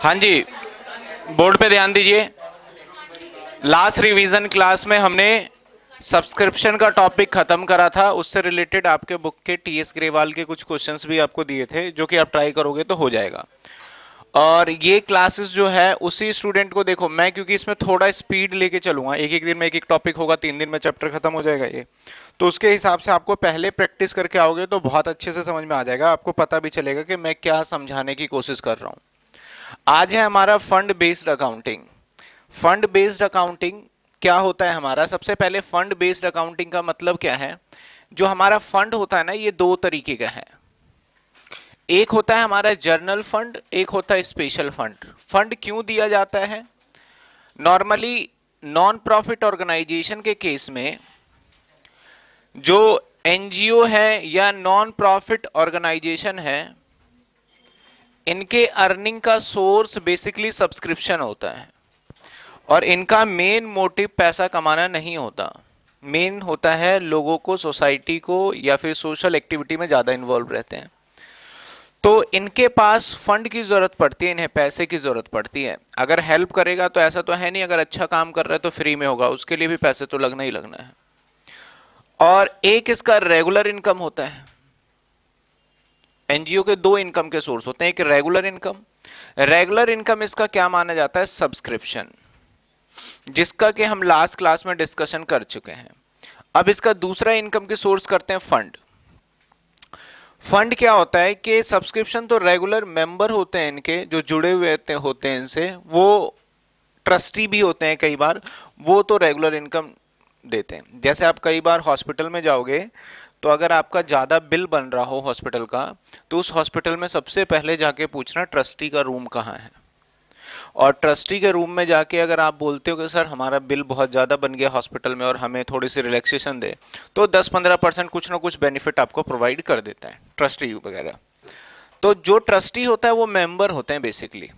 हाँ जी बोर्ड पे ध्यान दीजिए लास्ट रिवीजन क्लास में हमने सब्सक्रिप्शन का टॉपिक खत्म करा था उससे रिलेटेड आपके बुक के टीएस ग्रेवाल के कुछ क्वेश्चंस भी आपको दिए थे जो कि आप ट्राई करोगे तो हो जाएगा और ये क्लासेस जो है उसी स्टूडेंट को देखो मैं क्योंकि इसमें थोड़ा स्पीड लेके चलूंगा एक एक दिन में एक एक टॉपिक होगा तीन दिन में चैप्टर खत्म हो जाएगा ये तो उसके हिसाब से आपको पहले प्रैक्टिस करके आओगे तो बहुत अच्छे से समझ में आ जाएगा आपको पता भी चलेगा कि मैं क्या समझाने की कोशिश कर रहा हूँ आज है हमारा fund based accounting fund based accounting क्या होता है हमारा सबसे पहले फंड बेस्ड अकाउंटिंग का मतलब क्या है जो हमारा फंड होता है ना ये दो तरीके का है एक होता है हमारा जर्नल फंड एक होता है स्पेशल फंड फंड क्यों दिया जाता है नॉर्मली नॉन प्रॉफिट ऑर्गेनाइजेशन के केस में जो एनजीओ है या नॉन प्रॉफिट ऑर्गेनाइजेशन है इनके अर्निंग का सोर्स बेसिकली सब्सक्रिप्शन होता है और इनका मेन मोटिव पैसा कमाना नहीं होता मेन होता है लोगों को सोसाइटी को या फिर सोशल एक्टिविटी में ज़्यादा इन्वॉल्व रहते हैं तो इनके पास फंड की ज़रूरत पड़ती है इन्हें पैसे की ज़रूरत पड़ती है अगर हेल्प करेगा तो ऐसा तो है नहीं अगर अच्छा काम कर रहा है तो फ्री में होगा उसके लिए भी पैसे तो लगना ही लगना है और एक इसका रेगुलर इनकम होता है एनजीओ के दो इनकम के सोर्स होते हैं एक रेगुलर इनकम रेगुलर इनकम इसका क्या माना जाता है सब्सक्रिप्शन जिसका कि हम लास्ट क्लास में डिस्कशन कर चुके हैं अब इसका दूसरा इनकम के सोर्स करते हैं फंड फंड क्या होता है कि सब्सक्रिप्शन तो रेगुलर मेंबर होते हैं इनके जो जुड़े हुए होते हैं इनसे वो ट्रस्टी भी होते हैं कई बार वो तो रेगुलर इनकम देते हैं जैसे आप कई बार हॉस्पिटल में जाओगे तो अगर आपका ज़्यादा बिल बन रहा हो हॉस्पिटल का तो उस हॉस्पिटल में सबसे पहले जाके पूछना ट्रस्टी का रूम कहाँ है और ट्रस्टी के रूम में जाके अगर आप बोलते हो कि सर हमारा बिल बहुत ज़्यादा बन गया हॉस्पिटल में और हमें थोड़ी सी रिलैक्सेशन दे तो 10-15 परसेंट कुछ ना कुछ बेनिफिट आपको प्रोवाइड कर देता है ट्रस्टी वगैरह तो जो ट्रस्टी होता है वो मेंबर होते हैं बेसिकली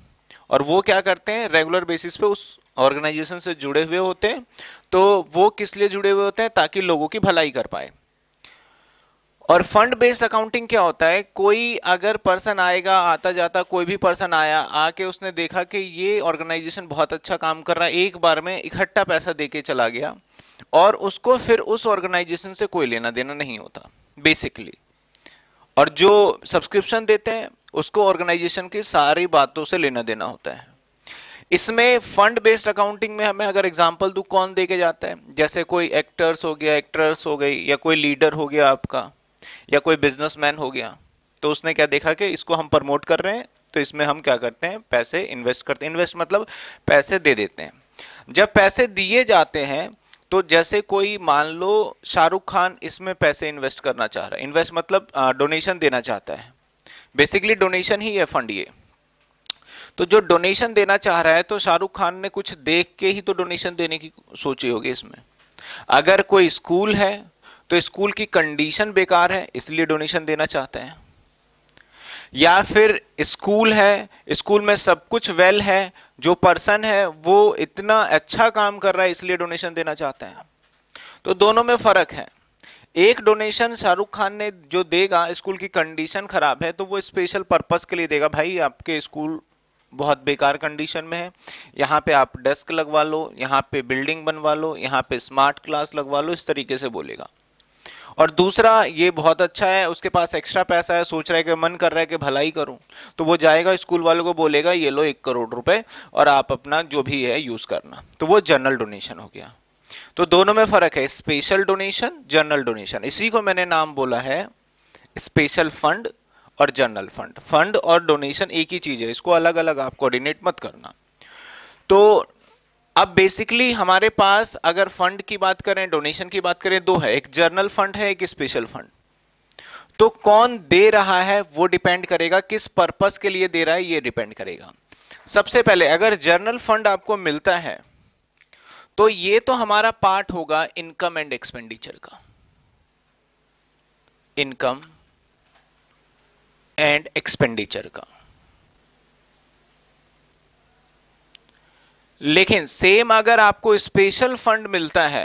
और वो क्या करते हैं रेगुलर बेसिस पे उस ऑर्गेनाइजेशन से जुड़े हुए होते हैं तो वो किस लिए जुड़े हुए होते हैं ताकि लोगों की भलाई कर पाए और फंड बेस्ड अकाउंटिंग क्या होता है कोई अगर पर्सन आएगा आता जाता कोई भी पर्सन आया आके उसने देखा कि ये ऑर्गेनाइजेशन बहुत अच्छा काम कर रहा है एक बार में इकट्ठा पैसा दे के चला गया और उसको फिर उस ऑर्गेनाइजेशन से कोई लेना देना नहीं होता बेसिकली और जो सब्सक्रिप्शन देते हैं उसको ऑर्गेनाइजेशन की सारी बातों से लेना देना होता है इसमें फंड बेस्ड अकाउंटिंग में हमें अगर एग्जाम्पल दू कौन दे के जाता है जैसे कोई एक्टर्स हो गया एक्ट्रेस हो गई या कोई लीडर हो गया आपका या कोई बिजनेसमैन हो गया तो उसने क्या देखा कि इसको हम प्रमोट कर रहे हैं तो इसमें हम क्या करते हैं पैसे इन्वेस्ट करते हैं इन्वेस्ट मतलब पैसे दे देते हैं जब पैसे दिए जाते हैं तो जैसे कोई मान लो शाहरुख खान इसमें पैसे इन्वेस्ट करना चाह रहा है इन्वेस्ट मतलब डोनेशन देना चाहता है बेसिकली डोनेशन ही है फंड ये तो जो डोनेशन देना चाह रहा है तो शाहरुख खान ने कुछ देख के ही तो डोनेशन देने की सोची होगी इसमें अगर कोई स्कूल है तो स्कूल की कंडीशन बेकार है इसलिए डोनेशन देना चाहते हैं या फिर स्कूल है स्कूल में सब कुछ वेल है जो पर्सन है वो इतना अच्छा काम कर रहा है इसलिए डोनेशन देना चाहते हैं तो दोनों में फर्क है एक डोनेशन शाहरुख खान ने जो देगा स्कूल की कंडीशन खराब है तो वो स्पेशल पर्पस के लिए देगा भाई आपके स्कूल बहुत बेकार कंडीशन में है यहाँ पे आप डेस्क लगवा लो यहाँ पे बिल्डिंग बनवा लो यहाँ पे स्मार्ट क्लास लगवा लो इस तरीके से बोलेगा और दूसरा ये बहुत अच्छा है उसके पास एक्स्ट्रा पैसा है सोच रहा है कि मन कर रहा है कि भलाई करूं तो वो जाएगा स्कूल वालों को बोलेगा ये लो एक करोड़ रुपए और आप अपना जो भी है यूज करना तो वो जनरल डोनेशन हो गया तो दोनों में फर्क है स्पेशल डोनेशन जनरल डोनेशन इसी को मैंने नाम बोला है स्पेशल फंड और जनरल फंड फंड और डोनेशन एक ही चीज है इसको अलग अलग आप कोऑर्डिनेट मत करना तो अब बेसिकली हमारे पास अगर फंड की बात करें डोनेशन की बात करें दो है एक जर्नल फंड है एक स्पेशल फंड तो कौन दे रहा है वो डिपेंड करेगा किस पर्पस के लिए दे रहा है ये डिपेंड करेगा सबसे पहले अगर जर्नल फंड आपको मिलता है तो ये तो हमारा पार्ट होगा इनकम एंड एक्सपेंडिचर का इनकम एंड एक्सपेंडिचर का लेकिन सेम अगर आपको स्पेशल फंड मिलता है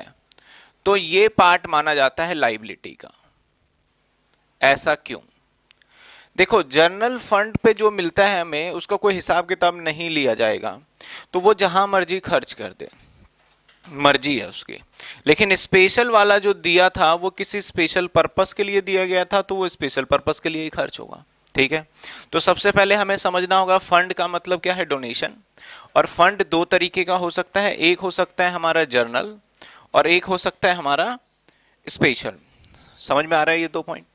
तो ये पार्ट माना जाता है लाइबिलिटी का ऐसा क्यों देखो जनरल फंड पे जो मिलता है हमें उसका कोई हिसाब किताब नहीं लिया जाएगा तो वो जहां मर्जी खर्च कर दे मर्जी है उसके लेकिन स्पेशल वाला जो दिया था वो किसी स्पेशल पर्पस के लिए दिया गया था तो वो स्पेशल पर्पस के लिए ही खर्च होगा ठीक है तो सबसे पहले हमें समझना होगा फंड का मतलब क्या है डोनेशन और फंड दो तरीके का हो सकता है एक हो सकता है हमारा जर्नल और एक हो सकता है हमारा स्पेशल समझ में आ रहा है ये दो पॉइंट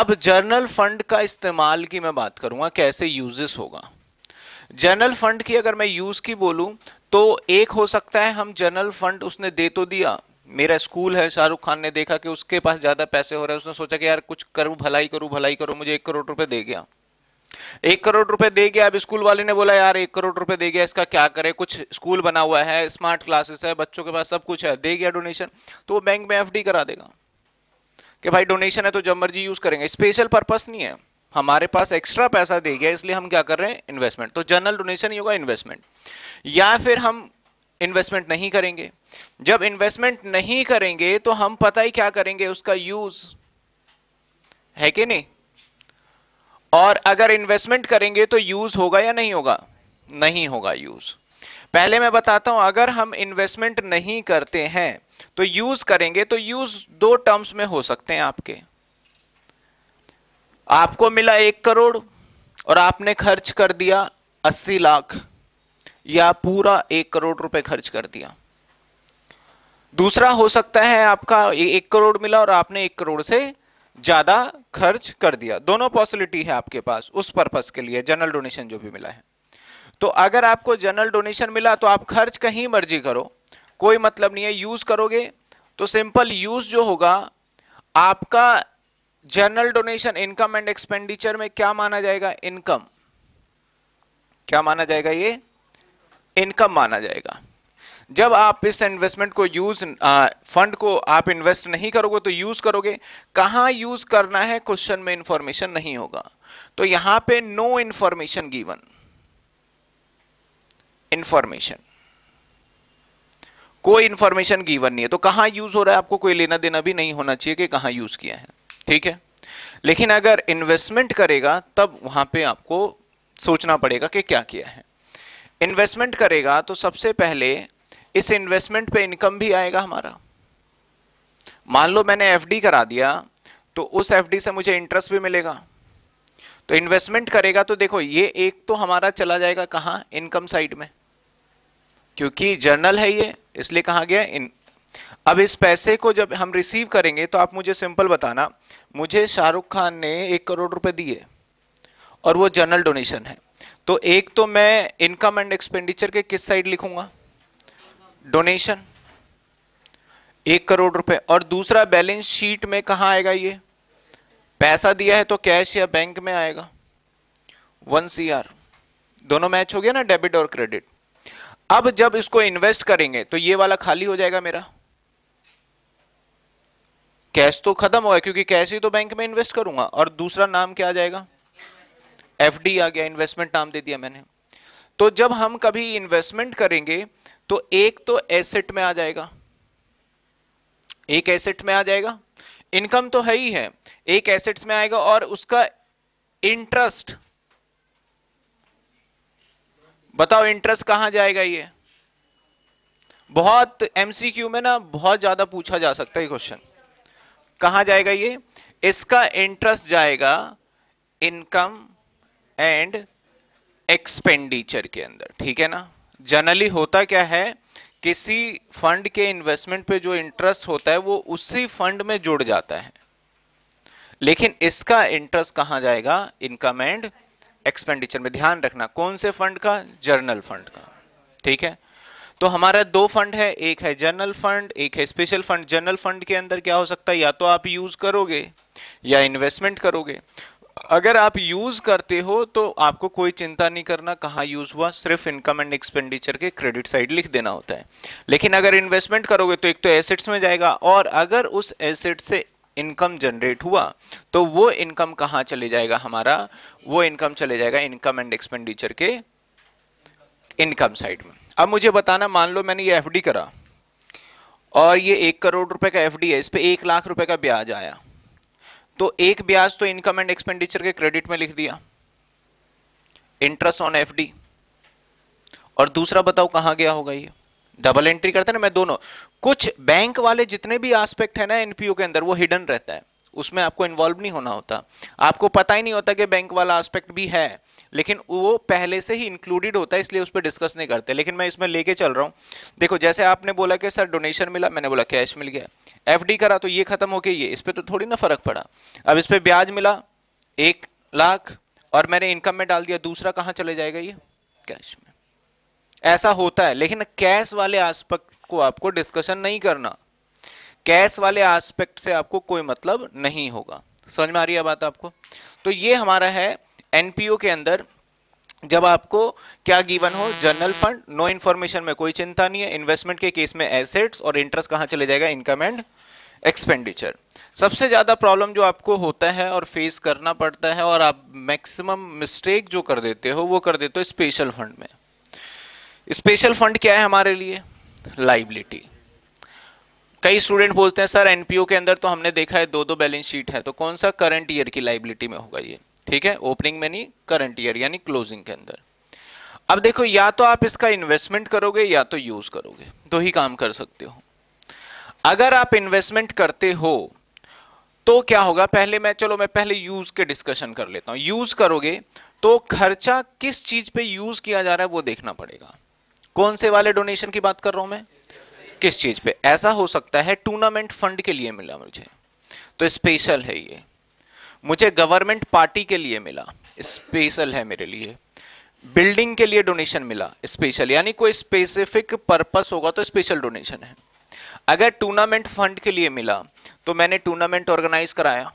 अब जर्नल फंड का इस्तेमाल की मैं बात करूंगा कैसे यूजेस होगा जर्नल फंड की अगर मैं यूज की बोलूं तो एक हो सकता है हम जर्नल फंड उसने दे तो दिया मेरा स्कूल है शाहरुख खान ने देखा कि उसके पास ज्यादा पैसे हो रहे हैं उसने सोचा कि यार कुछ करूं भलाई करूं भलाई करूं मुझे एक करोड़ रुपए दे गया एक करोड़ रुपए दे गया अब स्कूल वाले ने बोला यार एक करोड़ रुपए दे गया इसका क्या करे कुछ स्कूल बना हुआ है स्मार्ट क्लासेस है बच्चों के पास सब कुछ है दे गया डोनेशन तो वो बैंक में एफ करा देगा कि भाई डोनेशन है तो जब मर्जी यूज करेंगे स्पेशल पर्पस नहीं है हमारे पास एक्स्ट्रा पैसा दे गया इसलिए हम क्या कर रहे हैं इन्वेस्टमेंट तो जनरल डोनेशन ही होगा इन्वेस्टमेंट या फिर हम इन्वेस्टमेंट नहीं करेंगे जब इन्वेस्टमेंट नहीं करेंगे तो हम पता ही क्या करेंगे उसका यूज है कि नहीं और अगर इन्वेस्टमेंट करेंगे तो यूज होगा या नहीं होगा नहीं होगा यूज पहले मैं बताता हूं अगर हम इन्वेस्टमेंट नहीं करते हैं तो यूज करेंगे तो यूज दो टर्म्स में हो सकते हैं आपके आपको मिला एक करोड़ और आपने खर्च कर दिया अस्सी लाख या पूरा एक करोड़ रुपए खर्च कर दिया दूसरा हो सकता है आपका एक करोड़ मिला और आपने एक करोड़ से ज्यादा खर्च कर दिया दोनों पॉसिबिलिटी है आपके पास उस पर्पज के लिए जनरल डोनेशन जो भी मिला है तो अगर आपको जनरल डोनेशन मिला तो आप खर्च कहीं मर्जी करो कोई मतलब नहीं है यूज करोगे तो सिंपल यूज जो होगा आपका general donation income and expenditure में क्या माना जाएगा इनकम क्या माना जाएगा ये इनकम माना जाएगा जब आप इस इन्वेस्टमेंट को यूज फंड को आप इन्वेस्ट नहीं करोगे तो यूज करोगे कहां यूज करना है क्वेश्चन में इंफॉर्मेशन नहीं होगा तो यहां पे नो इंफॉर्मेशन गिवन इंफॉर्मेशन कोई इंफॉर्मेशन गिवन नहीं है तो कहां यूज हो रहा है आपको कोई लेना देना भी नहीं होना चाहिए कि कहां यूज किया है ठीक है लेकिन अगर इन्वेस्टमेंट करेगा तब वहां पे आपको सोचना पड़ेगा कि क्या किया है इन्वेस्टमेंट करेगा तो सबसे पहले इस इन्वेस्टमेंट पे इनकम भी आएगा हमारा मान लो मैंने एफडी करा दिया तो उस एफडी से मुझे इंटरेस्ट भी मिलेगा तो इन्वेस्टमेंट करेगा तो देखो ये एक तो हमारा चला जाएगा कहा इनकम साइड में क्योंकि जर्नल है ये इसलिए कहा गया इन अब इस पैसे को जब हम रिसीव करेंगे तो आप मुझे सिंपल बताना मुझे शाहरुख खान ने एक करोड़ रुपए दिए और वो जर्नल डोनेशन है तो एक तो मैं इनकम एंड एक्सपेंडिचर के किस साइड लिखूंगा डोनेशन एक करोड़ रुपए और दूसरा बैलेंस शीट में कहा आएगा ये पैसा दिया है तो कैश या बैंक में आएगा वन सी आर दोनों मैच हो गया ना डेबिट और क्रेडिट अब जब इसको इन्वेस्ट करेंगे तो ये वाला खाली हो जाएगा मेरा कैश तो खत्म होगा क्योंकि कैश ही तो बैंक में इन्वेस्ट करूंगा और दूसरा नाम क्या आ जाएगा एफ आ गया इन्वेस्टमेंट नाम दे दिया मैंने तो जब हम कभी इन्वेस्टमेंट करेंगे तो एक तो एसेट में आ जाएगा एक एसेट में आ जाएगा इनकम तो है ही है एक एसेट्स में आएगा और उसका इंटरेस्ट बताओ इंटरेस्ट कहां जाएगा ये बहुत एमसीक्यू में ना बहुत ज्यादा पूछा जा सकता है क्वेश्चन कहां जाएगा ये इसका इंटरेस्ट जाएगा इनकम एंड एक्सपेंडिचर के अंदर ठीक है ना जनरली होता क्या है किसी फंड के इन्वेस्टमेंट पे जो इंटरेस्ट होता है वो उसी फंड में जुड़ जाता है लेकिन इसका इंटरेस्ट कहां जाएगा इनकम एंड एक्सपेंडिचर में ध्यान रखना कौन से फंड का जर्नल फंड का ठीक है तो हमारा दो फंड है एक है जनरल फंड एक है स्पेशल फंड जनरल फंड के अंदर क्या हो सकता है या तो आप यूज करोगे या इन्वेस्टमेंट करोगे अगर आप यूज करते हो तो आपको कोई चिंता नहीं करना कहाँ यूज हुआ सिर्फ इनकम एंड एक्सपेंडिचर के क्रेडिट साइड लिख देना होता है लेकिन अगर इन्वेस्टमेंट करोगे तो एक तो एसेट्स में जाएगा और अगर उस एसेट से इनकम जनरेट हुआ तो वो इनकम कहाँ चले जाएगा हमारा वो इनकम चले जाएगा इनकम एंड एक्सपेंडिचर के इनकम साइड में अब मुझे बताना मान लो मैंने ये एफडी करा और ये एक करोड़ रुपए का एफडी है इस पर एक लाख रुपए का ब्याज आया तो एक ब्याज तो इनकम एंड एक्सपेंडिचर के क्रेडिट में लिख दिया इंटरेस्ट ऑन एफडी और दूसरा बताओ कहां गया होगा ये डबल एंट्री करते ना मैं दोनों कुछ बैंक वाले जितने भी एस्पेक्ट है ना एनपीओ के अंदर वो हिडन रहता है उसमें आपको इन्वॉल्व नहीं होना होता आपको पता ही नहीं होता कि बैंक वाला एस्पेक्ट भी है लेकिन वो पहले से ही इंक्लूडेड होता है इसलिए उस पर डिस्कस नहीं करते लेकिन मैं इसमें लेके चल रहा हूं देखो जैसे आपने बोला कि सर डोनेशन मिला मैंने बोला कैश मिल गया एफ करा तो ये खत्म हो गई ये इस पर तो थोड़ी ना फर्क पड़ा अब इस पर ब्याज मिला एक लाख और मैंने इनकम में डाल दिया दूसरा कहां चले जाएगा ये कैश में ऐसा होता है लेकिन कैश वाले आस्पेक्ट को आपको डिस्कशन नहीं करना कैश वाले आस्पेक्ट से आपको कोई मतलब नहीं होगा समझ में आ रही है बात आपको तो ये हमारा है एनपीओ के अंदर जब आपको क्या गिवन हो जनरल फंड नो इन्फॉर्मेशन में कोई चिंता नहीं है इन्वेस्टमेंट के केस में एसेट्स और इंटरेस्ट कहाँ चले जाएगा इनकम एंड एक्सपेंडिचर सबसे ज़्यादा प्रॉब्लम जो आपको होता है और फेस करना पड़ता है और आप मैक्सिमम मिस्टेक जो कर देते हो वो कर देते हो स्पेशल फंड में स्पेशल फंड क्या है हमारे लिए लाइबिलिटी कई स्टूडेंट बोलते हैं सर एनपीओ के अंदर तो हमने देखा है दो दो बैलेंस शीट है तो कौन सा करंट ईयर की लाइबिलिटी में होगा ये ठीक है ओपनिंग में नहीं करंट ईयर यानी क्लोजिंग के अंदर अब देखो या तो आप इसका इन्वेस्टमेंट करोगे या तो यूज करोगे दो ही काम कर सकते हो अगर आप इन्वेस्टमेंट करते हो तो क्या होगा पहले मैं चलो मैं पहले यूज के डिस्कशन कर लेता हूं यूज करोगे तो खर्चा किस चीज पे यूज किया जा रहा है वो देखना पड़ेगा कौन से वाले डोनेशन की बात कर रहा हूं मैं किस चीज पे ऐसा हो सकता है टूर्नामेंट फंड के लिए मिला मुझे तो स्पेशल है ये मुझे गवर्नमेंट पार्टी के लिए मिला स्पेशल है मेरे लिए बिल्डिंग के लिए डोनेशन मिला स्पेशल यानी कोई स्पेसिफिक पर्पस होगा तो स्पेशल डोनेशन है अगर टूर्नामेंट फंड के लिए मिला तो मैंने टूर्नामेंट ऑर्गेनाइज कराया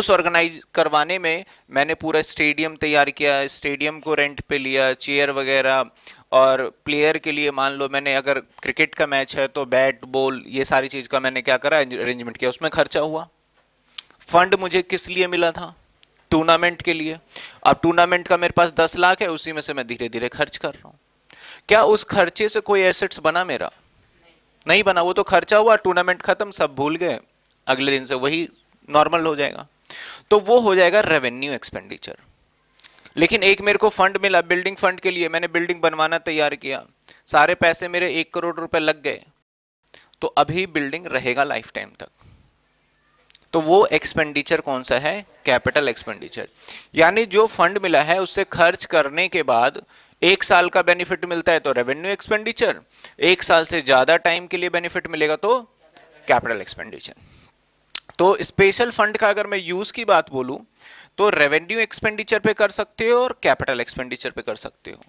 उस ऑर्गेनाइज करवाने में मैंने पूरा स्टेडियम तैयार किया स्टेडियम को रेंट पे लिया चेयर वगैरह और प्लेयर के लिए मान लो मैंने अगर क्रिकेट का मैच है तो बैट बॉल ये सारी चीज़ का मैंने क्या करा अरेंजमेंट किया उसमें खर्चा हुआ फंड मुझे किस लिए मिला था टूर्नामेंट के लिए अब टूर्नामेंट का मेरे पास दस लाख है उसी में से मैं धीरे धीरे खर्च कर रहा हूं क्या उस खर्चे से कोई एसेट्स बना मेरा नहीं, नहीं बना वो तो खर्चा हुआ टूर्नामेंट खत्म सब भूल गए अगले दिन से वही नॉर्मल हो जाएगा तो वो हो जाएगा रेवेन्यू एक्सपेंडिचर लेकिन एक मेरे को फंड मिला बिल्डिंग फंड के लिए मैंने बिल्डिंग बनवाना तैयार किया सारे पैसे मेरे एक करोड़ रुपए लग गए तो अभी बिल्डिंग रहेगा लाइफ टाइम तक तो वो एक्सपेंडिचर कौन सा है कैपिटल एक्सपेंडिचर यानी जो फंड मिला है उससे खर्च करने के बाद एक साल का बेनिफिट मिलता है तो रेवेन्यू एक्सपेंडिचर एक साल से ज्यादा टाइम के लिए बेनिफिट मिलेगा तो कैपिटल एक्सपेंडिचर तो स्पेशल फंड का अगर मैं यूज की बात बोलूं तो रेवेन्यू एक्सपेंडिचर पे कर सकते हो और कैपिटल एक्सपेंडिचर पे कर सकते हो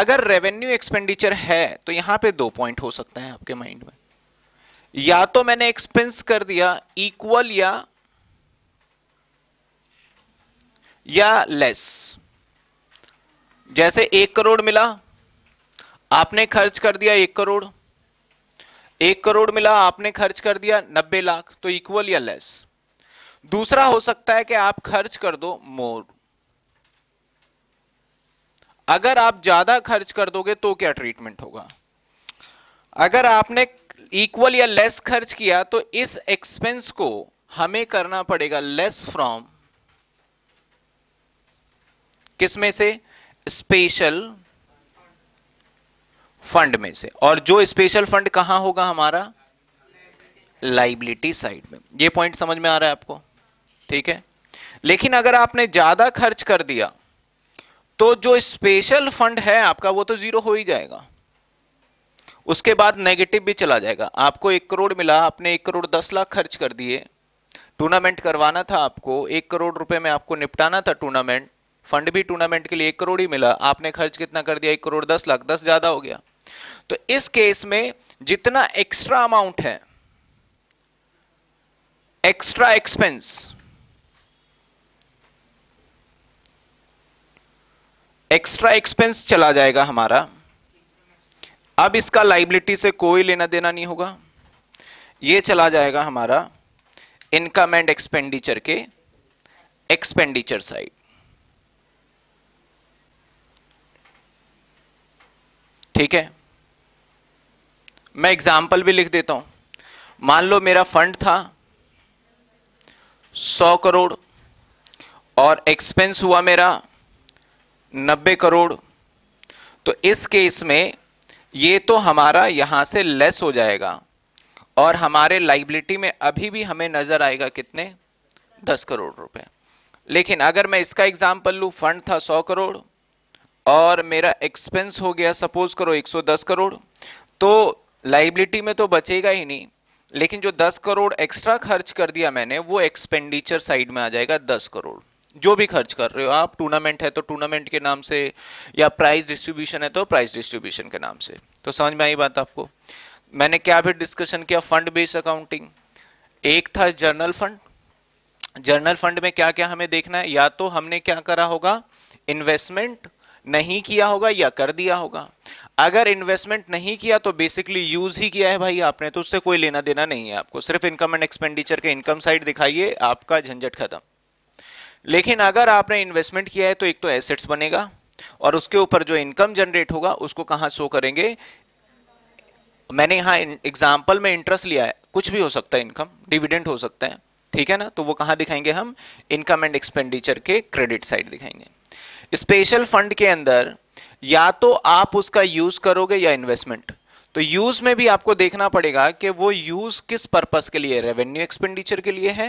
अगर रेवेन्यू एक्सपेंडिचर है तो यहां पे दो पॉइंट हो सकता है आपके माइंड में या तो मैंने एक्सपेंस कर दिया इक्वल या या लेस जैसे एक करोड़ मिला आपने खर्च कर दिया एक करोड़ एक करोड़ मिला आपने खर्च कर दिया नब्बे लाख तो इक्वल या लेस दूसरा हो सकता है कि आप खर्च कर दो मोर अगर आप ज्यादा खर्च कर दोगे तो क्या ट्रीटमेंट होगा अगर आपने इक्वल या लेस खर्च किया तो इस एक्सपेंस को हमें करना पड़ेगा लेस फ्रॉम किसमें से स्पेशल फंड में से और जो स्पेशल फंड कहां होगा हमारा लाइबिलिटी साइड में ये पॉइंट समझ में आ रहा है आपको ठीक है लेकिन अगर आपने ज्यादा खर्च कर दिया तो जो स्पेशल फंड है आपका वो तो जीरो हो ही जाएगा उसके बाद नेगेटिव भी चला जाएगा आपको एक करोड़ मिला आपने एक करोड़ दस लाख खर्च कर दिए टूर्नामेंट करवाना था आपको एक करोड़ रुपए में आपको निपटाना था टूर्नामेंट फंड भी टूर्नामेंट के लिए एक करोड़ ही मिला आपने खर्च कितना कर दिया एक करोड़ दस लाख दस ज्यादा हो गया तो इस केस में जितना एक्स्ट्रा अमाउंट है एक्स्ट्रा एक्सपेंस एक्स्ट्रा एक्सपेंस चला जाएगा हमारा अब इसका लाइबिलिटी से कोई लेना देना नहीं होगा ये चला जाएगा हमारा इनकम एंड एक्सपेंडिचर के एक्सपेंडिचर साइड ठीक है मैं एग्जाम्पल भी लिख देता हूं मान लो मेरा फंड था 100 करोड़ और एक्सपेंस हुआ मेरा 90 करोड़ तो इस केस में ये तो हमारा यहां से लेस हो जाएगा और हमारे लाइबिलिटी में अभी भी हमें नजर आएगा कितने दस करोड़ रुपए लेकिन अगर मैं इसका एग्जाम्पल लू फंड था सौ करोड़ और मेरा एक्सपेंस हो गया सपोज करो 110 करोड़ तो लाइबिलिटी में तो बचेगा ही नहीं लेकिन जो 10 करोड़ एक्स्ट्रा खर्च कर दिया मैंने वो एक्सपेंडिचर साइड में आ जाएगा 10 करोड़ जो भी खर्च कर रहे हो आप टूर्नामेंट है तो टूर्नामेंट के नाम से या प्राइस डिस्ट्रीब्यूशन है तो प्राइस डिस्ट्रीब्यूशन के नाम से तो समझ में आई बात आपको मैंने क्या भी डिस्कशन किया फंड बेस अकाउंटिंग एक था जर्नल फंड जर्नल फंड में क्या क्या हमें देखना है या तो हमने क्या करा होगा इन्वेस्टमेंट नहीं किया होगा या कर दिया होगा अगर इन्वेस्टमेंट नहीं किया तो बेसिकली यूज ही किया है भाई आपने तो उससे कोई लेना देना नहीं है आपको सिर्फ इनकम एंड एक्सपेंडिचर के इनकम साइड दिखाइए आपका झंझट खत्म लेकिन अगर आपने इन्वेस्टमेंट किया है तो एक तो एसेट्स बनेगा और उसके ऊपर जो इनकम जनरेट होगा उसको कहां शो करेंगे मैंने यहां एग्जाम्पल में इंटरेस्ट लिया है कुछ भी हो सकता है इनकम डिविडेंट हो सकता है ठीक है ना तो वो कहां दिखाएंगे हम इनकम एंड एक्सपेंडिचर के क्रेडिट साइड दिखाएंगे स्पेशल फंड के अंदर या तो आप उसका यूज करोगे या इन्वेस्टमेंट तो यूज में भी आपको देखना पड़ेगा कि वो यूज किस पर्पस के लिए रेवेन्यू एक्सपेंडिचर के लिए है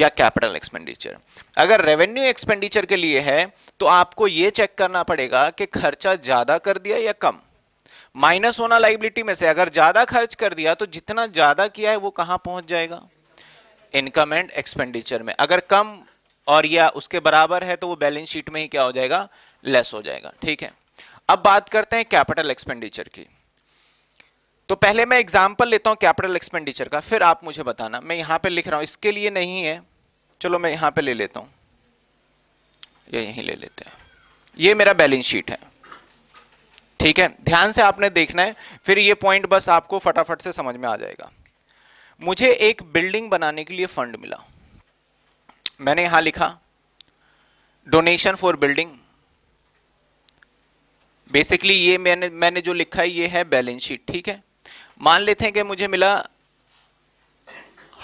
या कैपिटल एक्सपेंडिचर अगर रेवेन्यू एक्सपेंडिचर के लिए है तो आपको ये चेक करना पड़ेगा कि खर्चा ज्यादा कर दिया या कम माइनस होना लाइबिलिटी में से अगर ज्यादा खर्च कर दिया तो जितना ज्यादा किया है वो कहां पहुंच जाएगा इनकम एंड एक्सपेंडिचर में अगर कम और या उसके बराबर है तो वो बैलेंस शीट में ही क्या हो जाएगा लेस हो जाएगा ठीक है अब बात करते हैं कैपिटल एक्सपेंडिचर की तो पहले मैं एग्जाम्पल लेता हूं कैपिटल एक्सपेंडिचर का फिर आप मुझे बताना मैं यहां पे लिख रहा हूं इसके लिए नहीं है चलो मैं यहां पे ले लेता हूं ये यहीं ले लेते हैं ये मेरा बैलेंस शीट है ठीक है ध्यान से आपने देखना है फिर ये पॉइंट बस आपको फटाफट से समझ में आ जाएगा मुझे एक बिल्डिंग बनाने के लिए फंड मिला मैंने यहां लिखा डोनेशन फॉर बिल्डिंग बेसिकली ये मैंने मैंने जो लिखा है ये है बैलेंस शीट ठीक है मान लेते हैं कि मुझे मिला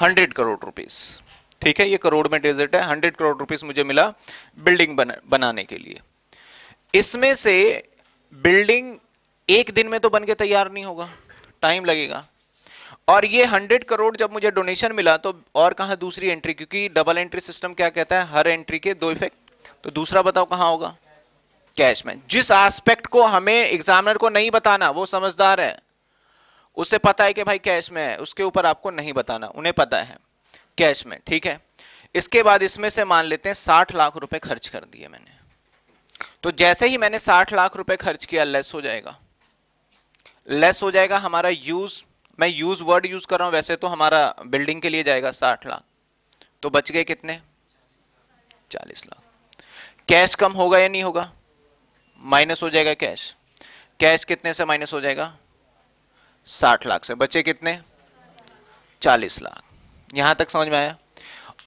हंड्रेड करोड़ रुपीस ठीक है ये करोड़ में डिजिट है हंड्रेड करोड़ रुपीस मुझे मिला बिल्डिंग बना, बनाने के लिए इसमें से बिल्डिंग एक दिन में तो बन के तैयार नहीं होगा टाइम लगेगा और ये हंड्रेड करोड़ जब मुझे डोनेशन मिला तो और कहा दूसरी एंट्री क्योंकि डबल एंट्री सिस्टम क्या कहता है हर एंट्री के दो इफेक्ट तो दूसरा बताओ कहां होगा कैश में जिस एस्पेक्ट को हमें एग्जामिनर को नहीं बताना वो समझदार है उसे पता है कि भाई कैश में है उसके ऊपर आपको नहीं बताना उन्हें पता है कैश में ठीक है इसके बाद इसमें से मान लेते हैं साठ लाख रुपए खर्च कर दिए मैंने तो जैसे ही मैंने साठ लाख रुपए खर्च किया लेस हो जाएगा लेस हो जाएगा हमारा यूज मैं यूज वर्ड यूज कर रहा हूं वैसे तो हमारा बिल्डिंग के लिए जाएगा साठ लाख तो बच गए कितने चालीस लाख कैश कम होगा या नहीं होगा माइनस हो जाएगा कैश कैश कितने से माइनस हो जाएगा साठ लाख से बचे कितने चालीस लाख यहां तक समझ में आया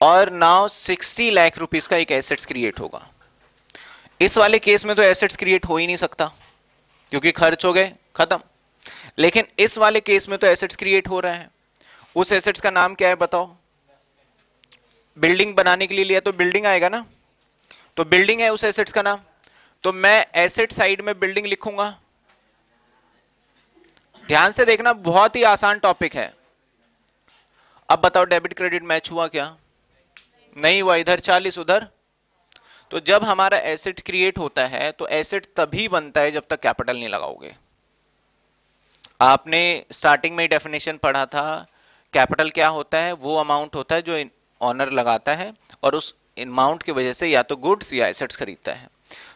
और नाउ सिक्सटी लाख रुपीस का एक एसेट्स क्रिएट होगा इस वाले केस में तो एसेट्स क्रिएट हो ही नहीं सकता क्योंकि खर्च हो गए खत्म लेकिन इस वाले केस में तो एसेट्स क्रिएट हो रहे हैं उस एसेट्स का नाम क्या है बताओ बिल्डिंग बनाने के लिए लिया तो बिल्डिंग आएगा ना तो बिल्डिंग है उस एसेट्स का नाम तो मैं एसेट साइड में बिल्डिंग लिखूंगा ध्यान से देखना बहुत ही आसान टॉपिक है अब बताओ डेबिट क्रेडिट मैच हुआ क्या नहीं हुआ इधर चालीस उधर तो जब हमारा एसेट क्रिएट होता है तो एसेट तभी बनता है जब तक कैपिटल नहीं लगाओगे आपने स्टार्टिंग में डेफिनेशन पढ़ा था कैपिटल क्या होता है वो अमाउंट होता है जो ऑनर लगाता है और उस अमाउंट की वजह से या तो गुड्स या एसेट्स खरीदता है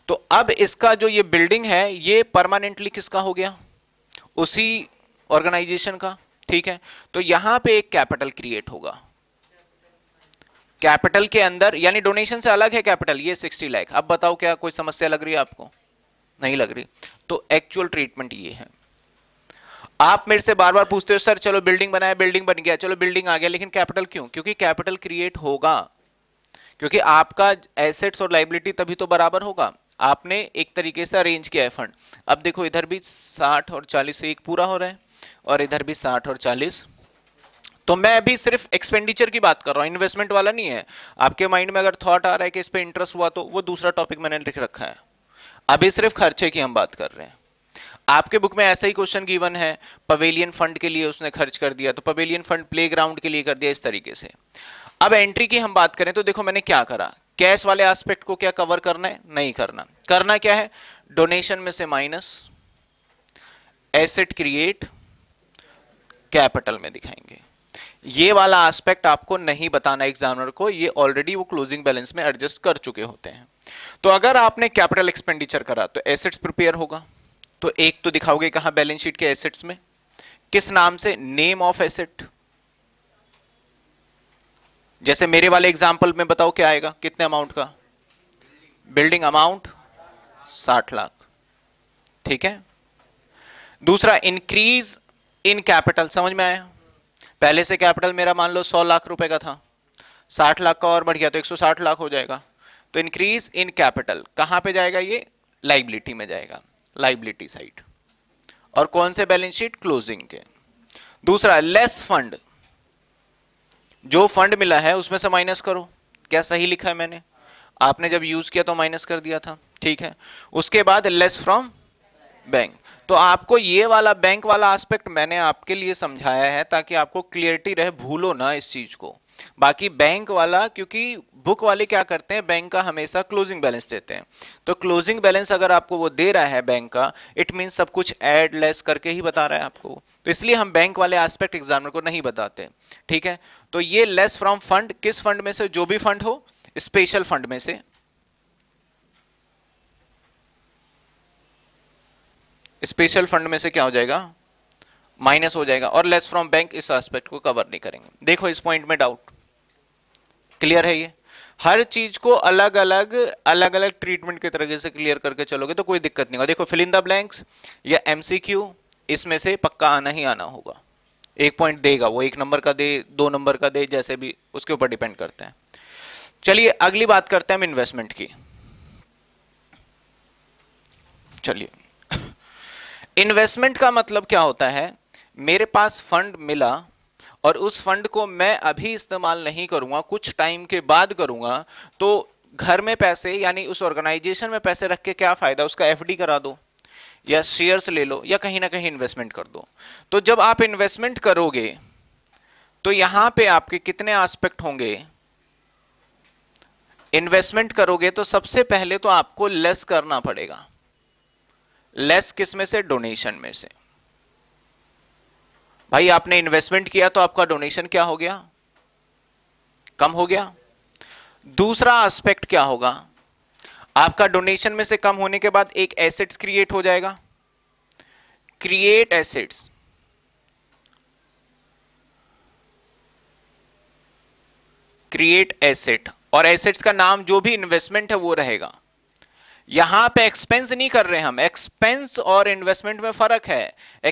तो अब इसका जो ये बिल्डिंग है ये परमानेंटली किसका हो गया उसी ऑर्गेनाइजेशन का ठीक है तो यहां पे एक कैपिटल क्रिएट होगा कैपिटल के अंदर यानी डोनेशन से अलग है कैपिटल ये 60 लाख अब बताओ क्या कोई समस्या लग रही है आपको नहीं लग रही तो एक्चुअल ट्रीटमेंट ये है आप मेरे से बार बार पूछते हो सर चलो बिल्डिंग बनाया बिल्डिंग बन गया चलो बिल्डिंग आ गया लेकिन कैपिटल क्यों क्योंकि कैपिटल क्रिएट होगा क्योंकि आपका एसेट्स और लाइबिलिटी तभी तो बराबर होगा आपने एक तरीके से अरेंज किया है फंड अब देखो इधर भी साठ और चालीस एक पूरा हो रहा है और इधर भी साठ और चालीस तो मैं अभी सिर्फ एक्सपेंडिचर की बात कर रहा हूं इन्वेस्टमेंट वाला नहीं है आपके माइंड में अगर थॉट आ रहा है कि इस पर इंटरेस्ट हुआ तो वो दूसरा टॉपिक मैंने लिख रखा है अभी सिर्फ खर्चे की हम बात कर रहे हैं आपके बुक में ऐसा ही क्वेश्चन गिवन है पवेलियन फंड के लिए उसने खर्च कर दिया तो पवेलियन फंड प्लेग्राउंड के लिए कर दिया इस तरीके से अब एंट्री की हम बात करें तो देखो मैंने क्या करा कैश वाले एस्पेक्ट को क्या कवर करना है नहीं करना करना क्या है डोनेशन में से माइनस एसेट क्रिएट कैपिटल में दिखाएंगे ये वाला एस्पेक्ट आपको नहीं बताना एग्जामिनर को ये ऑलरेडी वो क्लोजिंग बैलेंस में एडजस्ट कर चुके होते हैं तो अगर आपने कैपिटल एक्सपेंडिचर करा तो एसेट्स प्रिपेयर होगा तो एक तो दिखाओगे कहा बैलेंस शीट के एसेट्स में किस नाम से नेम ऑफ एसेट जैसे मेरे वाले एग्जाम्पल में बताओ क्या आएगा कितने अमाउंट का बिल्डिंग अमाउंट साठ लाख ठीक है दूसरा इंक्रीज इन कैपिटल समझ में आया पहले से कैपिटल मेरा मान लो सौ लाख रुपए का था साठ लाख का और बढ़ गया तो 160 लाख हो जाएगा तो इंक्रीज इन कैपिटल कहां पे जाएगा ये लाइबिलिटी में जाएगा लाइबिलिटी साइड और कौन से बैलेंस शीट क्लोजिंग के दूसरा लेस फंड जो फंड मिला है उसमें से माइनस करो क्या सही लिखा है मैंने आपने जब यूज किया तो माइनस कर दिया था ठीक है उसके बाद लेस फ्रॉम बैंक तो आपको ये वाला बैंक वाला एस्पेक्ट मैंने आपके लिए समझाया है ताकि आपको क्लियरिटी रहे भूलो ना इस चीज को बाकी बैंक वाला क्योंकि बुक वाले क्या करते हैं बैंक का हमेशा क्लोजिंग बैलेंस देते हैं तो क्लोजिंग बैलेंस अगर आपको वो दे रहा है बैंक का इट मीन सब कुछ एड लेस करके ही बता रहा है आपको तो इसलिए हम बैंक वाले एस्पेक्ट एग्जामिनर को नहीं बताते ठीक है तो ये लेस फ्रॉम फंड किस फंड में से जो भी फंड हो स्पेशल फंड में से स्पेशल फंड में से क्या हो जाएगा माइनस हो जाएगा और लेस फ्रॉम बैंक इस एस्पेक्ट को कवर नहीं करेंगे देखो इस पॉइंट में डाउट क्लियर है ये हर चीज को अलग अलग अलग अलग ट्रीटमेंट के तरीके से क्लियर करके चलोगे तो कोई दिक्कत नहीं होगा देखो फिलिंदा ब्लैंक्स या एमसीक्यू इसमें से पक्का आना ही आना होगा एक पॉइंट देगा वो एक नंबर का दे दो नंबर का दे जैसे भी उसके ऊपर डिपेंड करते हैं चलिए अगली बात करते हैं हम इन्वेस्टमेंट की चलिए इन्वेस्टमेंट का मतलब क्या होता है मेरे पास फंड मिला और उस फंड को मैं अभी इस्तेमाल नहीं करूंगा कुछ टाइम के बाद करूंगा तो घर में पैसे यानी उस ऑर्गेनाइजेशन में पैसे रख के क्या फायदा उसका एफडी करा दो या शेयर्स ले लो या कहीं ना कहीं इन्वेस्टमेंट कर दो तो जब आप इन्वेस्टमेंट करोगे तो यहां पे आपके कितने एस्पेक्ट होंगे इन्वेस्टमेंट करोगे तो सबसे पहले तो आपको लेस करना पड़ेगा लेस किस में से डोनेशन में से भाई आपने इन्वेस्टमेंट किया तो आपका डोनेशन क्या हो गया कम हो गया दूसरा एस्पेक्ट क्या होगा आपका डोनेशन में से कम होने के बाद एक एसेट्स क्रिएट हो जाएगा क्रिएट एसेट्स क्रिएट एसेट और एसेट्स का नाम जो भी इन्वेस्टमेंट है वो रहेगा यहां पे एक्सपेंस नहीं कर रहे हम एक्सपेंस और इन्वेस्टमेंट में फर्क है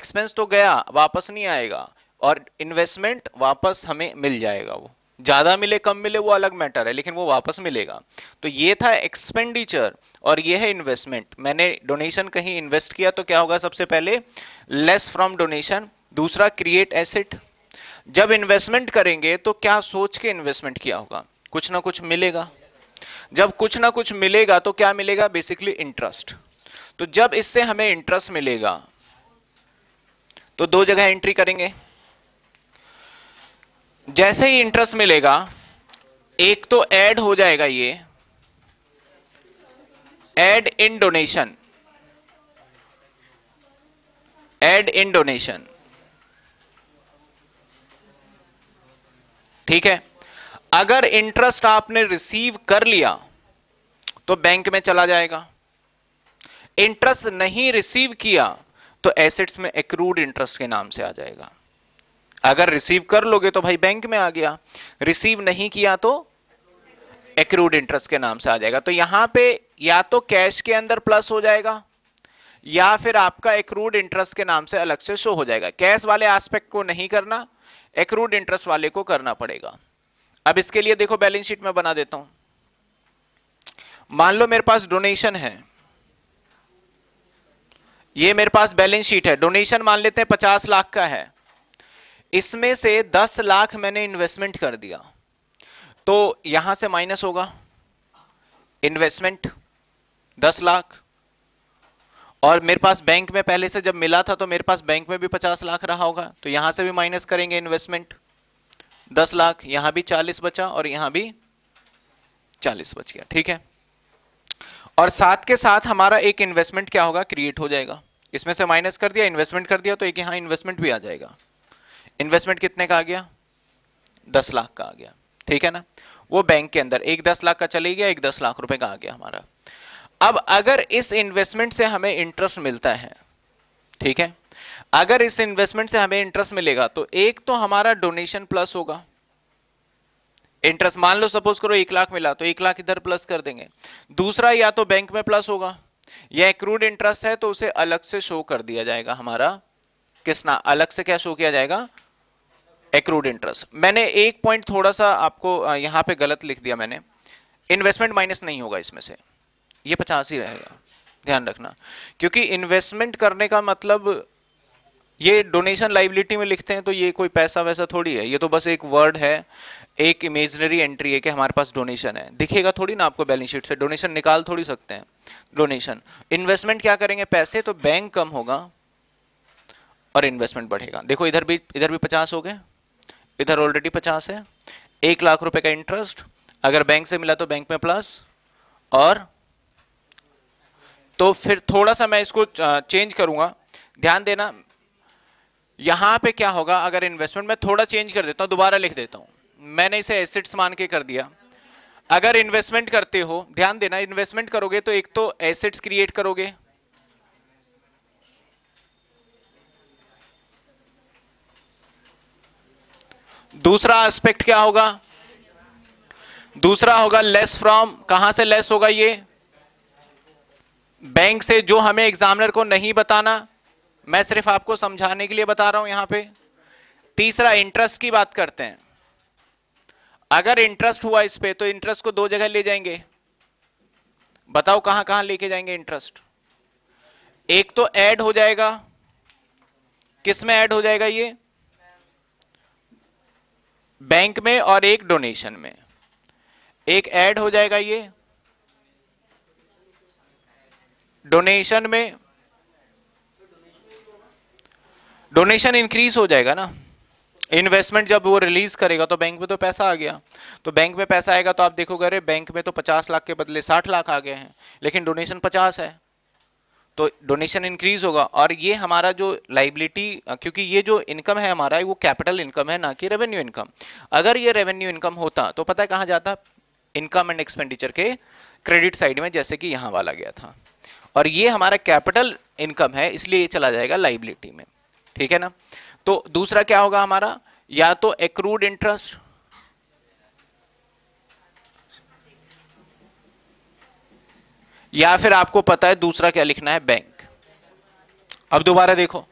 एक्सपेंस तो गया वापस नहीं आएगा और इन्वेस्टमेंट वापस हमें मिल जाएगा वो ज्यादा मिले कम मिले वो अलग मैटर है लेकिन वो वापस मिलेगा तो ये था एक्सपेंडिचर और ये है इन्वेस्टमेंट मैंने डोनेशन कहीं इन्वेस्ट किया तो क्या होगा सबसे पहले लेस फ्रॉम डोनेशन दूसरा क्रिएट एसेट जब इन्वेस्टमेंट करेंगे तो क्या सोच के इन्वेस्टमेंट किया होगा कुछ ना कुछ मिलेगा जब कुछ ना कुछ मिलेगा तो क्या मिलेगा बेसिकली इंटरेस्ट तो जब इससे हमें इंटरेस्ट मिलेगा तो दो जगह एंट्री करेंगे जैसे ही इंटरेस्ट मिलेगा एक तो ऐड हो जाएगा ये add in donation add in donation ठीक है अगर इंटरेस्ट आपने रिसीव कर लिया तो बैंक में चला जाएगा इंटरेस्ट नहीं रिसीव किया तो एसेट्स में एक्रूड इंटरेस्ट के नाम से आ जाएगा अगर रिसीव कर लोगे तो भाई बैंक में आ गया रिसीव नहीं किया तो एक्रूड इंटरेस्ट के नाम से आ जाएगा तो यहां पे या तो कैश के अंदर प्लस हो जाएगा या फिर आपका एक्रूड इंटरेस्ट के नाम से अलग से शो हो जाएगा कैश वाले एस्पेक्ट को नहीं करना एक्रूड इंटरेस्ट वाले को करना पड़ेगा अब इसके लिए देखो बैलेंस शीट में बना देता हूं मान लो मेरे पास डोनेशन है ये मेरे पास बैलेंस शीट है डोनेशन मान लेते हैं पचास लाख का है इसमें से दस लाख मैंने इन्वेस्टमेंट कर दिया तो यहां से माइनस होगा इन्वेस्टमेंट दस लाख और मेरे पास बैंक में पहले से जब मिला था तो मेरे पास बैंक में भी पचास लाख रहा होगा तो यहां से भी माइनस करेंगे इन्वेस्टमेंट दस लाख यहां भी चालीस बचा और यहां भी चालीस बच गया ठीक है और साथ के साथ हमारा एक इन्वेस्टमेंट क्या होगा क्रिएट हो जाएगा इसमें से माइनस कर दिया इन्वेस्टमेंट कर दिया तो एक यहां इन्वेस्टमेंट भी आ जाएगा इन्वेस्टमेंट कितने का आ गया दस लाख का आ गया ठीक है ना वो बैंक के अंदर एक दस लाख का चले गया एक दस लाख रुपए का आ गया हमारा अब अगर इस इन्वेस्टमेंट से हमें इंटरेस्ट मिलता है ठीक है अगर इस इन्वेस्टमेंट से हमें इंटरेस्ट मिलेगा तो एक तो हमारा डोनेशन प्लस होगा इंटरेस्ट मान लो सपोज करो एक लाख मिला तो एक लाख इधर प्लस कर देंगे दूसरा या तो बैंक में प्लस होगा या एक्रूड इंटरेस्ट है तो उसे अलग से शो कर दिया जाएगा हमारा किसना अलग से क्या शो किया जाएगा एक्रूड इंटरेस्ट मैंने एक पॉइंट थोड़ा सा आपको यहाँ पे गलत लिख दिया मैंने इन्वेस्टमेंट माइनस नहीं होगा इसमें से ये पचास ही रहेगा ध्यान रखना क्योंकि इन्वेस्टमेंट करने का मतलब ये डोनेशन लाइबिलिटी में लिखते हैं तो ये कोई पैसा वैसा थोड़ी है ये तो बस एक वर्ड है एक इमेजनरी एंट्री है कि हमारे पास डोनेशन है दिखेगा थोड़ी ना आपको बैलेंस शीट से डोनेशन निकाल थोड़ी सकते हैं डोनेशन इन्वेस्टमेंट क्या करेंगे पैसे तो बैंक कम होगा और इन्वेस्टमेंट बढ़ेगा देखो इधर भी इधर भी पचास हो गए इधर ऑलरेडी पचास है एक लाख रुपए का इंटरेस्ट अगर बैंक से मिला तो बैंक में प्लस और तो फिर थोड़ा सा मैं इसको चेंज करूंगा ध्यान देना यहां पे क्या होगा अगर इन्वेस्टमेंट में थोड़ा चेंज कर देता हूं दोबारा लिख देता हूं मैंने इसे एसेट्स मान के कर दिया अगर इन्वेस्टमेंट करते हो ध्यान देना इन्वेस्टमेंट करोगे तो एक तो एसेट्स क्रिएट करोगे दूसरा एस्पेक्ट क्या होगा दूसरा होगा लेस फ्रॉम कहां से लेस होगा ये बैंक से जो हमें एग्जामिनर को नहीं बताना मैं सिर्फ आपको समझाने के लिए बता रहा हूं यहां पे तीसरा इंटरेस्ट की बात करते हैं अगर इंटरेस्ट हुआ इस पे तो इंटरेस्ट को दो जगह ले जाएंगे बताओ कहां कहां लेके जाएंगे इंटरेस्ट एक तो ऐड हो जाएगा किस में ऐड हो जाएगा ये बैंक में और एक डोनेशन में एक ऐड हो जाएगा ये डोनेशन में डोनेशन इंक्रीज हो जाएगा ना इन्वेस्टमेंट जब वो रिलीज करेगा तो बैंक में तो पैसा आ गया तो बैंक में पैसा आएगा तो आप देखोगे अरे बैंक में तो 50 लाख के बदले 60 लाख आ गए हैं लेकिन डोनेशन 50 है तो डोनेशन इंक्रीज होगा और ये हमारा जो लाइबिलिटी क्योंकि ये जो इनकम है हमारा वो कैपिटल इनकम है ना कि रेवेन्यू इनकम अगर ये रेवेन्यू इनकम होता तो पता है कहाँ जाता इनकम एंड एक्सपेंडिचर के क्रेडिट साइड में जैसे कि यहाँ वाला गया था और ये हमारा कैपिटल इनकम है इसलिए ये चला जाएगा लाइबिलिटी में ठीक है ना तो दूसरा क्या होगा हमारा या तो एक्रूड इंटरेस्ट या फिर आपको पता है दूसरा क्या लिखना है बैंक अब दोबारा देखो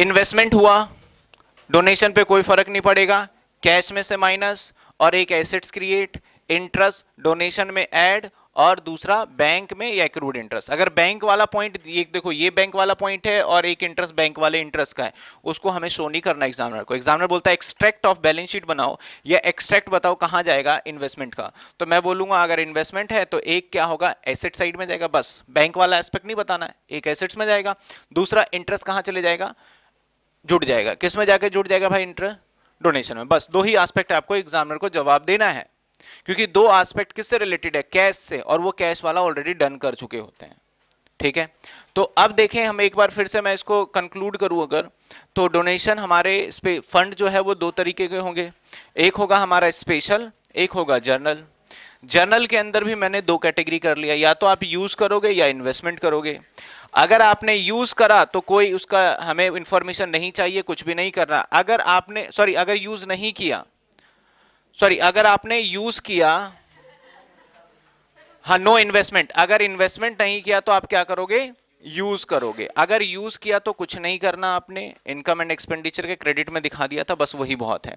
इन्वेस्टमेंट हुआ डोनेशन पे कोई फर्क नहीं पड़ेगा कैश में से माइनस और एक एसेट्स क्रिएट इंटरेस्ट डोनेशन में ऐड और दूसरा बैंक में या क्रूड इंटरेस्ट अगर बैंक वाला पॉइंट एक देखो ये बैंक वाला पॉइंट है और एक इंटरेस्ट बैंक वाले इंटरेस्ट का है उसको हमें शो नहीं करना एग्जामिनर को एग्जामिनर बोलता है एक्सट्रैक्ट ऑफ बैलेंस शीट बनाओ या एक्सट्रैक्ट बताओ कहां जाएगा इन्वेस्टमेंट का तो मैं बोलूंगा अगर इन्वेस्टमेंट है तो एक क्या होगा एसेट साइड में जाएगा बस बैंक वाला एस्पेक्ट नहीं बताना एक एसेट्स में जाएगा दूसरा इंटरेस्ट कहां चले जाएगा जुड़ जाएगा किस में जाके जुड़ जाएगा भाई इंटरेस्ट डोनेशन में बस दो ही एस्पेक्ट आपको एग्जामिनर को जवाब देना है क्योंकि दो एस्पेक्ट किससे रिलेटेड है कैश से और वो कैश वाला ऑलरेडी डन कर चुके होते हैं ठीक है तो अब देखें हम एक बार फिर से मैं इसको कंक्लूड करूं अगर तो डोनेशन हमारे फंड जो है वो दो तरीके के होंगे एक होगा हमारा स्पेशल एक होगा जर्नल जर्नल के अंदर भी मैंने दो कैटेगरी कर लिया या तो आप यूज करोगे या इन्वेस्टमेंट करोगे अगर आपने यूज करा तो कोई उसका हमें इंफॉर्मेशन नहीं चाहिए कुछ भी नहीं करना अगर आपने सॉरी अगर यूज नहीं किया सॉरी अगर आपने यूज किया हा नो इन्वेस्टमेंट अगर इन्वेस्टमेंट नहीं किया तो आप क्या करोगे यूज करोगे अगर यूज किया तो कुछ नहीं करना आपने इनकम एंड एक्सपेंडिचर के क्रेडिट में दिखा दिया था बस वही बहुत है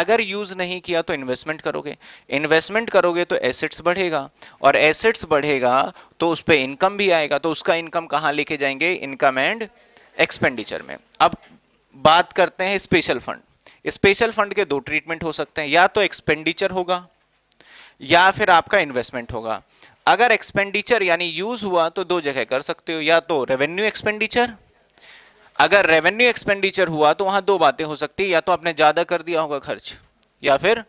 अगर यूज नहीं किया तो इन्वेस्टमेंट करोगे इन्वेस्टमेंट करोगे तो एसेट्स बढ़ेगा और एसेट्स बढ़ेगा तो उस पर इनकम भी आएगा तो उसका इनकम कहां लेके जाएंगे इनकम एंड एक्सपेंडिचर में अब बात करते हैं स्पेशल फंड स्पेशल फंड के दो ट्रीटमेंट हो सकते हैं या तो एक्सपेंडिचर होगा या फिर आपका इन्वेस्टमेंट होगा अगर एक्सपेंडिचर यानी यूज हुआ तो दो जगह कर सकते हो या तो रेवेन्यू एक्सपेंडिचर अगर रेवेन्यू एक्सपेंडिचर हुआ तो वहां दो बातें हो सकती है या तो आपने ज्यादा कर दिया होगा खर्च या फिर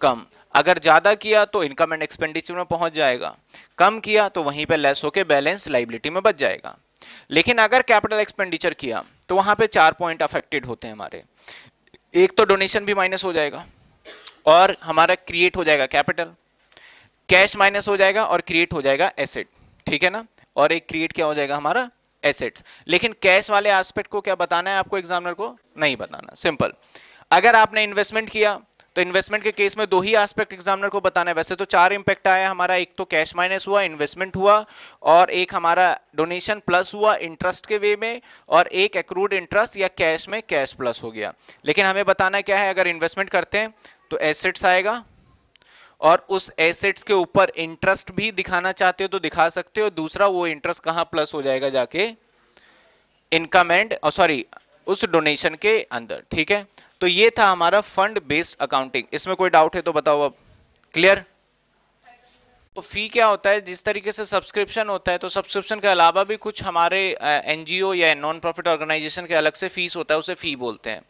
कम अगर ज्यादा किया तो इनकम एंड एक्सपेंडिचर में पहुंच जाएगा कम किया तो वहीं पे लेस होकर बैलेंस लाइबिलिटी में बच जाएगा लेकिन अगर कैपिटल एक्सपेंडिचर किया तो वहां पे चार पॉइंट अफेक्टेड होते हैं हमारे एक तो डोनेशन भी माइनस हो जाएगा और हमारा क्रिएट हो जाएगा कैपिटल कैश माइनस हो जाएगा और क्रिएट हो जाएगा एसेट ठीक है ना और एक क्रिएट क्या हो जाएगा हमारा एसेट्स लेकिन कैश वाले एस्पेक्ट को क्या बताना है आपको एग्जामिनर को नहीं बताना सिंपल अगर आपने इन्वेस्टमेंट किया तो इन्वेस्टमेंट के केस में दो ही एस्पेक्ट एग्जामिनर को बताना है वैसे तो चार इंपैक्ट आया हमारा एक तो कैश माइनस हुआ इन्वेस्टमेंट हुआ और एक हमारा डोनेशन प्लस हुआ इंटरेस्ट के वे में और एक अक्रूड इंटरेस्ट या कैश में कैश प्लस हो गया लेकिन हमें बताना क्या है अगर इन्वेस्टमेंट करते हैं तो एसेट्स आएगा और उस एसेट्स के ऊपर इंटरेस्ट भी दिखाना चाहते हो तो दिखा सकते हो दूसरा वो इंटरेस्ट कहां प्लस हो जाएगा जाके इनकम एंड सॉरी उस डोनेशन के अंदर ठीक है तो ये था हमारा फंड बेस्ड अकाउंटिंग इसमें कोई डाउट है तो बताओ अब क्लियर तो फी क्या होता है जिस तरीके से सब्सक्रिप्शन होता है तो सब्सक्रिप्शन के अलावा भी कुछ हमारे एनजीओ या नॉन प्रॉफिट ऑर्गेनाइजेशन के अलग से फीस होता है उसे फी बोलते हैं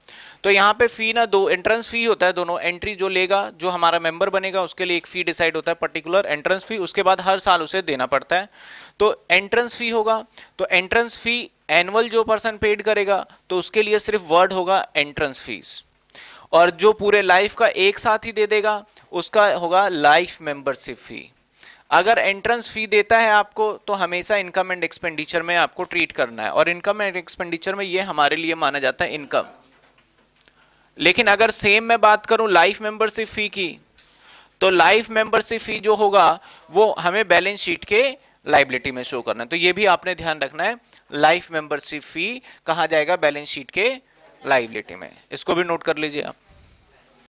तो यहाँ पे फी ना दो एंट्रेंस फी होता है दोनों एंट्री जो लेगा जो हमारा मेंबर बनेगा उसके लिए एक फी डिसाइड होता है पर्टिकुलर एंट्रेंस फी उसके बाद हर साल उसे देना पड़ता है तो एंट्रेंस फी होगा तो एंट्रेंस फी एनुअल जो पर्सन पेड करेगा तो उसके लिए सिर्फ वर्ड होगा एंट्रेंस फीस और जो पूरे लाइफ का एक साथ ही दे देगा उसका होगा लाइफ मेंबरशिप फी अगर एंट्रेंस फी देता है आपको तो हमेशा इनकम एंड एक्सपेंडिचर में आपको ट्रीट करना है और इनकम एंड एक्सपेंडिचर में ये हमारे लिए माना जाता है इनकम लेकिन अगर सेम मैं बात करूं लाइफ मेंबरशिप फी की तो लाइफ मेंबरशिप फी जो होगा वो हमें बैलेंस शीट के लाइबिलिटी में शो करना है तो ये भी आपने ध्यान रखना है लाइफ मेंबरशिप फी कहा जाएगा बैलेंस शीट के लाइबिलिटी में इसको भी नोट कर लीजिए आप